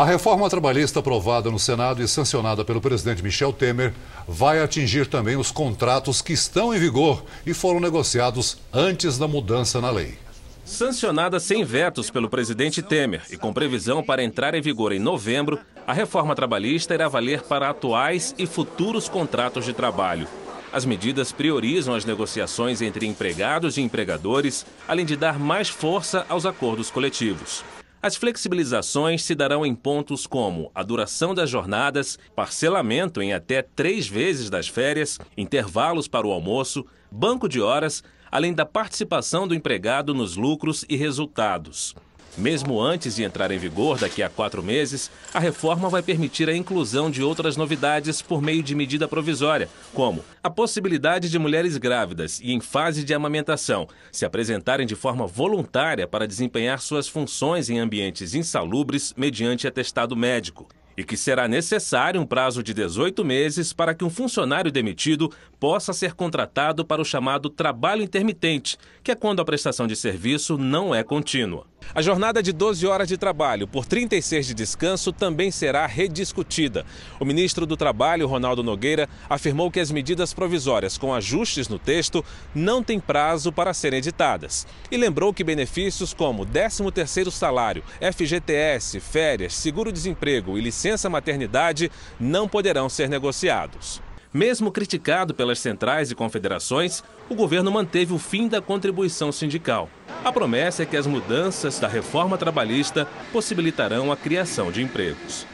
A reforma trabalhista aprovada no Senado e sancionada pelo presidente Michel Temer vai atingir também os contratos que estão em vigor e foram negociados antes da mudança na lei. Sancionada sem vetos pelo presidente Temer e com previsão para entrar em vigor em novembro, a reforma trabalhista irá valer para atuais e futuros contratos de trabalho. As medidas priorizam as negociações entre empregados e empregadores, além de dar mais força aos acordos coletivos. As flexibilizações se darão em pontos como a duração das jornadas, parcelamento em até três vezes das férias, intervalos para o almoço, banco de horas, além da participação do empregado nos lucros e resultados. Mesmo antes de entrar em vigor daqui a quatro meses, a reforma vai permitir a inclusão de outras novidades por meio de medida provisória, como a possibilidade de mulheres grávidas e em fase de amamentação se apresentarem de forma voluntária para desempenhar suas funções em ambientes insalubres mediante atestado médico. E que será necessário um prazo de 18 meses para que um funcionário demitido possa ser contratado para o chamado trabalho intermitente, que é quando a prestação de serviço não é contínua. A jornada de 12 horas de trabalho por 36 de descanso também será rediscutida. O ministro do Trabalho, Ronaldo Nogueira, afirmou que as medidas provisórias com ajustes no texto não têm prazo para serem editadas. E lembrou que benefícios como 13º salário, FGTS, férias, seguro-desemprego e licença-maternidade não poderão ser negociados. Mesmo criticado pelas centrais e confederações, o governo manteve o fim da contribuição sindical. A promessa é que as mudanças da reforma trabalhista possibilitarão a criação de empregos.